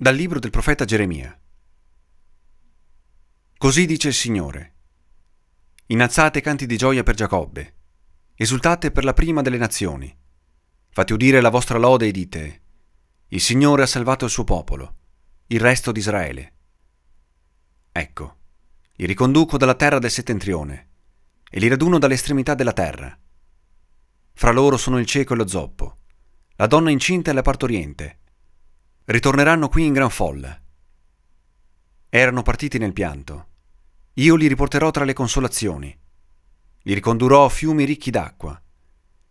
Dal libro del profeta Geremia. Così dice il Signore. Innalzate canti di gioia per Giacobbe, esultate per la prima delle nazioni. Fate udire la vostra lode e dite, il Signore ha salvato il suo popolo, il resto di Israele. Ecco, li riconduco dalla terra del settentrione e li raduno dall'estremità della terra. Fra loro sono il cieco e lo zoppo, la donna incinta e la partoriente, Ritorneranno qui in gran folla. Erano partiti nel pianto. Io li riporterò tra le consolazioni. Li ricondurrò a fiumi ricchi d'acqua,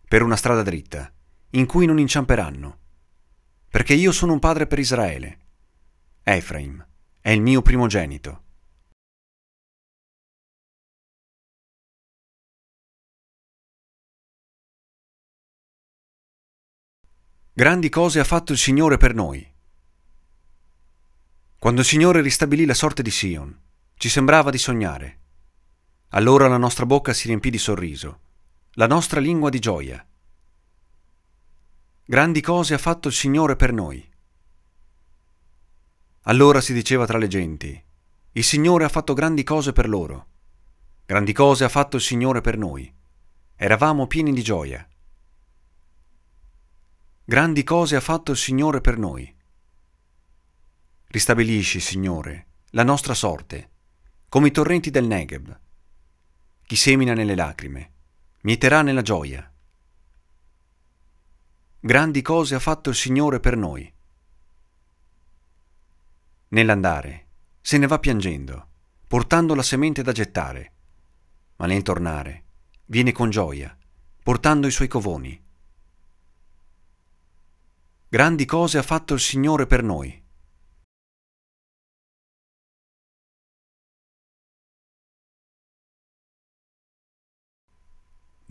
per una strada dritta, in cui non inciamperanno. Perché io sono un padre per Israele. Efraim è il mio primogenito. Grandi cose ha fatto il Signore per noi. Quando il Signore ristabilì la sorte di Sion, ci sembrava di sognare. Allora la nostra bocca si riempì di sorriso, la nostra lingua di gioia. Grandi cose ha fatto il Signore per noi. Allora si diceva tra le genti, il Signore ha fatto grandi cose per loro. Grandi cose ha fatto il Signore per noi. Eravamo pieni di gioia. Grandi cose ha fatto il Signore per noi. Ristabilisci, Signore, la nostra sorte, come i torrenti del Negev. Chi semina nelle lacrime, mieterà nella gioia. Grandi cose ha fatto il Signore per noi. Nell'andare se ne va piangendo, portando la semente da gettare, ma nel tornare viene con gioia, portando i suoi covoni. Grandi cose ha fatto il Signore per noi.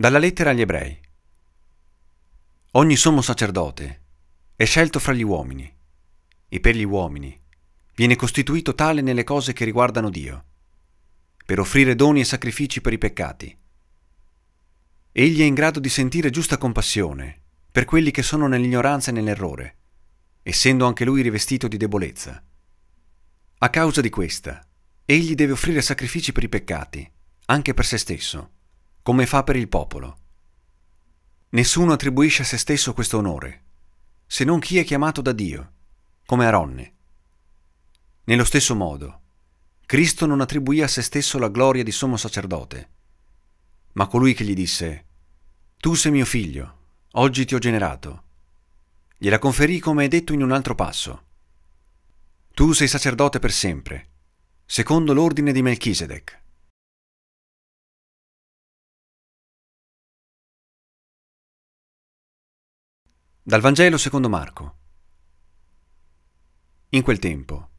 Dalla lettera agli ebrei. Ogni sommo sacerdote è scelto fra gli uomini e per gli uomini viene costituito tale nelle cose che riguardano Dio, per offrire doni e sacrifici per i peccati. Egli è in grado di sentire giusta compassione per quelli che sono nell'ignoranza e nell'errore, essendo anche lui rivestito di debolezza. A causa di questa, egli deve offrire sacrifici per i peccati, anche per se stesso come fa per il popolo. Nessuno attribuisce a se stesso questo onore, se non chi è chiamato da Dio, come Aronne. Nello stesso modo, Cristo non attribuì a se stesso la gloria di sommo sacerdote, ma colui che gli disse, Tu sei mio figlio, oggi ti ho generato, gliela conferì come è detto in un altro passo. Tu sei sacerdote per sempre, secondo l'ordine di Melchisedec. Dal Vangelo secondo Marco. In quel tempo,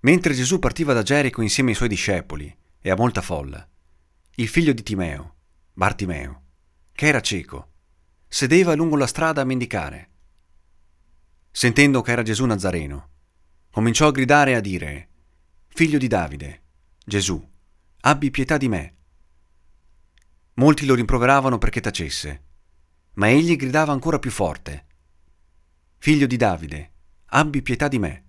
mentre Gesù partiva da Gerico insieme ai suoi discepoli e a molta folla, il figlio di Timeo, Bartimeo, che era cieco, sedeva lungo la strada a mendicare. Sentendo che era Gesù Nazareno, cominciò a gridare e a dire, Figlio di Davide, Gesù, abbi pietà di me. Molti lo rimproveravano perché tacesse, ma egli gridava ancora più forte figlio di Davide, abbi pietà di me.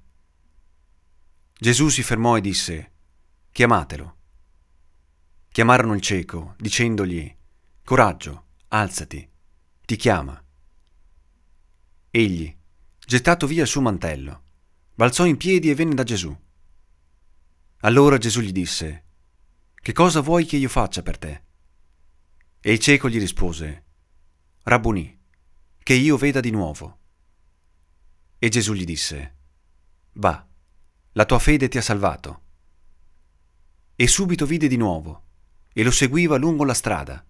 Gesù si fermò e disse, chiamatelo. Chiamarono il cieco, dicendogli, coraggio, alzati, ti chiama. Egli, gettato via il suo mantello, balzò in piedi e venne da Gesù. Allora Gesù gli disse, Che cosa vuoi che io faccia per te? E il cieco gli rispose, Rabboni, che io veda di nuovo. E Gesù gli disse, Va, la tua fede ti ha salvato. E subito vide di nuovo, e lo seguiva lungo la strada.